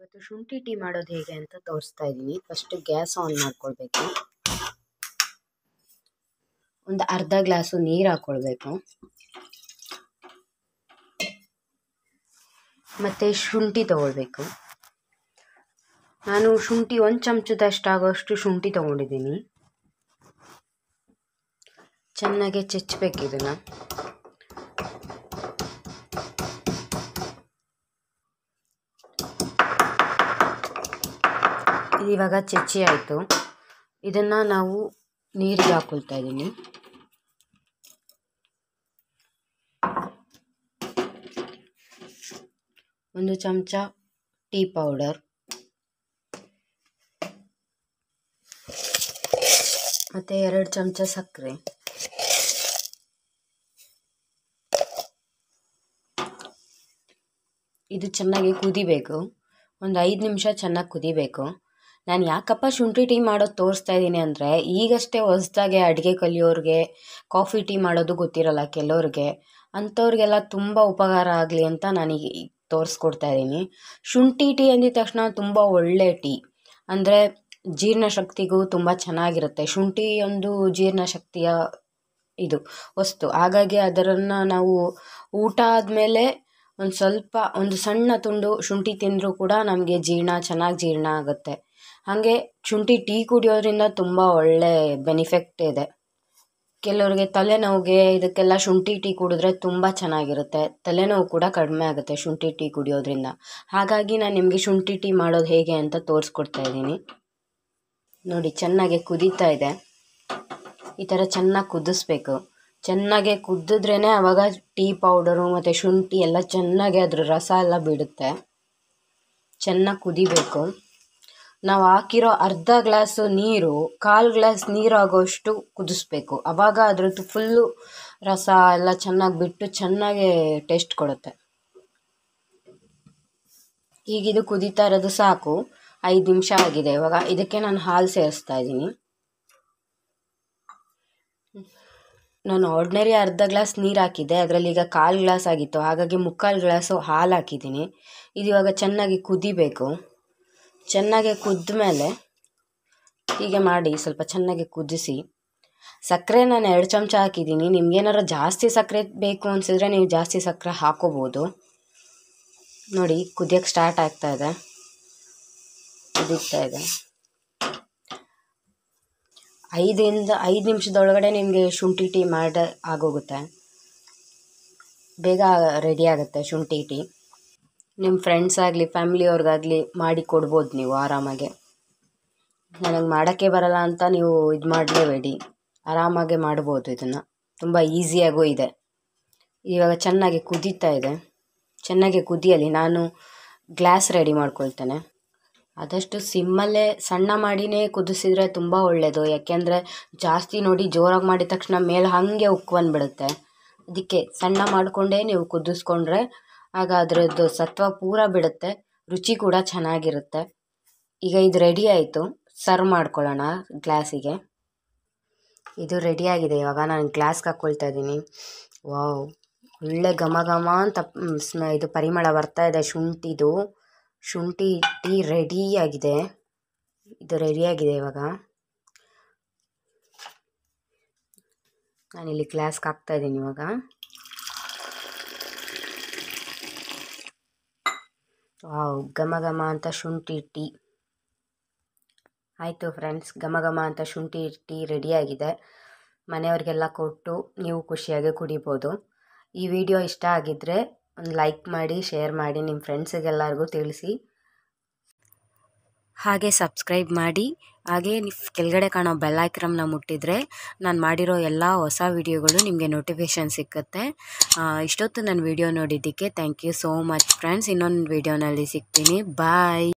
ಇವತ್ತು ಶುಂಠಿ ಟೀ ಮಾಡೋದು ಹೇಗೆ ಅಂತ ತೋರಿಸ್ತಾ ಇದ್ದೀನಿ ಫಸ್ಟ್ ಗ್ಯಾಸ್ ಆನ್ ಮಾಡ್ಕೊಳ್ಬೇಕು ಒಂದು ಅರ್ಧ ಗ್ಲಾಸು ನೀರು ಹಾಕ್ಕೊಳ್ಬೇಕು ಮತ್ತು ಶುಂಠಿ ತಗೊಳ್ಬೇಕು ನಾನು ಶುಂಠಿ ಒಂದು ಚಮಚದಷ್ಟಾಗೋಷ್ಟು ಶುಂಠಿ ತಗೊಂಡಿದ್ದೀನಿ ಚೆನ್ನಾಗಿ ಇದನ್ನು ಇವಾಗ ಚಚ್ಚಿ ಆಯಿತು ಇದನ್ನು ನಾವು ನೀರಿಗೆ ಹಾಕೊಳ್ತಾ ಇದ್ದೀನಿ ಒಂದು ಚಮಚ ಟೀ ಪೌಡರ್ ಮತ್ತು ಎರಡು ಚಮಚ ಸಕ್ಕರೆ ಇದು ಚೆನ್ನಾಗಿ ಕುದಿಬೇಕು ಒಂದು ಐದು ನಿಮಿಷ ಚೆನ್ನಾಗಿ ಕುದಿಬೇಕು ನಾನು ಯಾಕಪ್ಪ ಶುಂಠಿ ಟೀ ಮಾಡೋದು ತೋರಿಸ್ತಾ ಇದ್ದೀನಿ ಅಂದರೆ ಈಗಷ್ಟೇ ಹೊಸ್ದಾಗೆ ಅಡುಗೆ ಕಲಿಯೋರಿಗೆ ಕಾಫಿ ಟೀ ಮಾಡೋದು ಗೊತ್ತಿರಲ್ಲ ಕೆಲವ್ರಿಗೆ ಅಂಥವ್ರಿಗೆಲ್ಲ ತುಂಬ ಉಪಕಾರ ಆಗಲಿ ಅಂತ ನಾನು ಈಗ ತೋರಿಸ್ಕೊಡ್ತಾ ಇದ್ದೀನಿ ಶುಂಠಿ ಟೀ ಅಂದಿದ ತಕ್ಷಣ ತುಂಬ ಒಳ್ಳೆ ಟೀ ಅಂದರೆ ಜೀರ್ಣಶಕ್ತಿಗೂ ತುಂಬ ಚೆನ್ನಾಗಿರುತ್ತೆ ಶುಂಠಿ ಒಂದು ಜೀರ್ಣಶಕ್ತಿಯ ಇದು ವಸ್ತು ಹಾಗಾಗಿ ಅದರನ್ನು ನಾವು ಊಟ ಆದಮೇಲೆ ಒಂದು ಸ್ವಲ್ಪ ಒಂದು ಸಣ್ಣ ತುಂಡು ಶುಂಠಿ ತಿಂದರೂ ಕೂಡ ನಮಗೆ ಜೀರ್ಣ ಚೆನ್ನಾಗಿ ಜೀರ್ಣ ಆಗುತ್ತೆ ಹಾಗೆ ಶುಂಠಿ ಟೀ ಕುಡಿಯೋದ್ರಿಂದ ತುಂಬ ಒಳ್ಳೆ ಬೆನಿಫೆಕ್ಟ್ ಇದೆ ಕೆಲವರಿಗೆ ತಲೆನೋವಿಗೆ ಇದಕ್ಕೆಲ್ಲ ಶುಂಠಿ ಟೀ ಕುಡಿದ್ರೆ ತುಂಬ ಚೆನ್ನಾಗಿರುತ್ತೆ ತಲೆನೋವು ಕೂಡ ಕಡಿಮೆ ಆಗುತ್ತೆ ಶುಂಠಿ ಟೀ ಕುಡಿಯೋದ್ರಿಂದ ಹಾಗಾಗಿ ನಾನು ನಿಮಗೆ ಶುಂಠಿ ಟೀ ಮಾಡೋದು ಹೇಗೆ ಅಂತ ತೋರಿಸ್ಕೊಡ್ತಾ ಇದ್ದೀನಿ ನೋಡಿ ಚೆನ್ನಾಗಿ ಕುದೀತಾ ಇದೆ ಈ ಥರ ಚೆನ್ನಾಗಿ ಕುದಿಸ್ಬೇಕು ಚೆನ್ನಾಗೆ ಕುದ್ದಿದ್ರೇ ಆವಾಗ ಟೀ ಪೌಡರು ಮತ್ತು ಶುಂಠಿ ಎಲ್ಲ ಚೆನ್ನಾಗಿ ಅದ್ರ ರಸ ಎಲ್ಲ ಬಿಡುತ್ತೆ ಚೆನ್ನಾಗಿ ಕುದಿಬೇಕು ನಾವು ಹಾಕಿರೋ ಅರ್ಧ ಗ್ಲಾಸು ನೀರು ಕಾಲು ಗ್ಲಾಸ್ ನೀರಾಗೋವಷ್ಟು ಕುದಿಸ್ಬೇಕು ಅವಾಗ ಅದರದ್ದು ಫುಲ್ಲು ರಸ ಎಲ್ಲ ಚೆನ್ನಾಗಿ ಬಿಟ್ಟು ಚೆನ್ನಾಗೇ ಟೇಸ್ಟ್ ಕೊಡುತ್ತೆ ಈಗ ಇದು ಕುದೀತಾ ಇರೋದು ಸಾಕು ಐದು ನಿಮಿಷ ಆಗಿದೆ ಇವಾಗ ಇದಕ್ಕೆ ನಾನು ಹಾಲು ಸೇರಿಸ್ತಾ ಇದ್ದೀನಿ ನಾನು ಆರ್ಡ್ನರಿ ಅರ್ಧ ಗ್ಲಾಸ್ ನೀರು ಹಾಕಿದ್ದೆ ಅದರಲ್ಲಿ ಈಗ ಕಾಲು ಗ್ಲಾಸ್ ಆಗಿತ್ತು ಹಾಗಾಗಿ ಮುಕ್ಕಾಲು ಗ್ಲಾಸು ಹಾಲು ಹಾಕಿದ್ದೀನಿ ಇದು ಇವಾಗ ಚೆನ್ನಾಗಿ ಕುದಿಬೇಕು ಚೆನ್ನಾಗಿ ಕುದ್ದ ಮೇಲೆ ಹೀಗೆ ಮಾಡಿ ಸ್ವಲ್ಪ ಚೆನ್ನಾಗಿ ಕುದಿಸಿ ಸಕ್ಕರೆ ನಾನು ಎರಡು ಚಮಚ ಹಾಕಿದ್ದೀನಿ ನಿಮ್ಗೇನಾದ್ರು ಜಾಸ್ತಿ ಸಕ್ಕರೆ ಬೇಕು ಅನಿಸಿದ್ರೆ ನೀವು ಜಾಸ್ತಿ ಸಕ್ಕರೆ ಹಾಕೋಬೋದು ನೋಡಿ ಕುದಿಯೋಕ್ಕೆ ಸ್ಟಾರ್ಟ್ ಆಗ್ತಾ ಇದೆ ಕುದೀತಾ ಇದೆ ಐದರಿಂದ ಐದು ನಿಮಿಷದೊಳಗಡೆ ನಿಮಗೆ ಶುಂಠಿ ಟೀ ಮಾಡ ಆಗೋಗುತ್ತೆ ಬೇಗ ರೆಡಿ ಆಗುತ್ತೆ ಶುಂಠಿ ಟೀ ನಿಮ್ಮ ಫ್ರೆಂಡ್ಸ್ ಆಗಲಿ ಫ್ಯಾಮಿಲಿಯವ್ರಿಗಾಗಲಿ ಮಾಡಿ ಕೊಡ್ಬೋದು ನೀವು ಆರಾಮಾಗೆ ನನಗೆ ಮಾಡೋಕ್ಕೆ ಬರಲ್ಲ ಅಂತ ನೀವು ಇದು ಮಾಡಲೇಬೇಡಿ ಆರಾಮಾಗೆ ಮಾಡ್ಬೋದು ಇದನ್ನು ತುಂಬ ಈಸಿಯಾಗೂ ಇದೆ ಇವಾಗ ಚೆನ್ನಾಗಿ ಕುದೀತಾ ಇದೆ ಚೆನ್ನಾಗಿ ಕುದಿಯಲಿ ನಾನು ಗ್ಲಾಸ್ ರೆಡಿ ಮಾಡ್ಕೊಳ್ತೇನೆ ಆದಷ್ಟು ಸಿಮ್ಮಲ್ಲೇ ಸಣ್ಣ ಮಾಡಿನೇ ಕುದಿಸಿದ್ರೆ ತುಂಬ ಒಳ್ಳೆಯದು ಯಾಕೆಂದರೆ ಜಾಸ್ತಿ ನೋಡಿ ಜೋರಾಗಿ ಮಾಡಿದ ತಕ್ಷಣ ಮೇಲೆ ಹಾಗೆ ಬಂದುಬಿಡುತ್ತೆ ಅದಕ್ಕೆ ಸಣ್ಣ ಮಾಡಿಕೊಂಡೇ ನೀವು ಕುದಿಸ್ಕೊಂಡ್ರೆ ಆಗ ಅದರದ್ದು ಸತ್ವ ಪೂರ ಬಿಡುತ್ತೆ ರುಚಿ ಕೂಡ ಚೆನ್ನಾಗಿರುತ್ತೆ ಈಗ ಇದು ರೆಡಿ ಆಯಿತು ಸರ್ವ್ ಮಾಡ್ಕೊಳ್ಳೋಣ ಗ್ಲಾಸಿಗೆ ಇದು ರೆಡಿಯಾಗಿದೆ ಇವಾಗ ನಾನು ಗ್ಲಾಸ್ಗೆ ಹಾಕ್ಕೊಳ್ತಾ ಇದ್ದೀನಿ ವಾವ್ ಒಳ್ಳೆ ಘಮ ಘಮ ಅಂತ ಇದು ಪರಿಮಳ ಬರ್ತಾ ಇದೆ ಶುಂಠಿದು ಶುಂಠಿ ಟೀ ರೆಡಿಯಾಗಿದೆ ಇದು ರೆಡಿಯಾಗಿದೆ ಇವಾಗ ನಾನಿಲ್ಲಿ ಗ್ಲಾಸ್ಗೆ ಹಾಕ್ತಾಯಿದ್ದೀನಿ ಇವಾಗ ವಾವ್ ಘಮ ಘಮ ಅಂತ ಶುಂಠಿ ಟೀ ಆಯಿತು ಫ್ರೆಂಡ್ಸ್ ಘಮ ಘಮ ಅಂತ ಶುಂಠಿ ಟೀ ರೆಡಿಯಾಗಿದೆ ಮನೆಯವ್ರಿಗೆಲ್ಲ ಕೊಟ್ಟು ನೀವು ಖುಷಿಯಾಗಿ ಕುಡಿಬೋದು ಈ ವಿಡಿಯೋ ಇಷ್ಟ ಆಗಿದ್ದರೆ ಒಂದು ಲೈಕ್ ಮಾಡಿ ಶೇರ್ ಮಾಡಿ ನಿಮ್ಮ ಫ್ರೆಂಡ್ಸಿಗೆಲ್ಲರಿಗೂ ತಿಳಿಸಿ ಹಾಗೆ ಸಬ್ಸ್ಕ್ರೈಬ್ ಮಾಡಿ ಹಾಗೆ ಕೆಳಗಡೆ ಕಾಣೋ ಬೆಲ್ ಮುಟ್ಟಿದರೆ ನಾನು ಮಾಡಿರೋ ಎಲ್ಲ ಹೊಸ ವೀಡಿಯೋಗಳು ನಿಮಗೆ ನೋಟಿಫಿಕೇಷನ್ ಸಿಕ್ಕುತ್ತೆ ಇಷ್ಟೊತ್ತು ನನ್ನ ವೀಡಿಯೋ ನೋಡಿದ್ದಕ್ಕೆ thank you so much friends ಇನ್ನೊಂದು ವೀಡಿಯೋನಲ್ಲಿ ಸಿಗ್ತೀನಿ ಬಾಯ್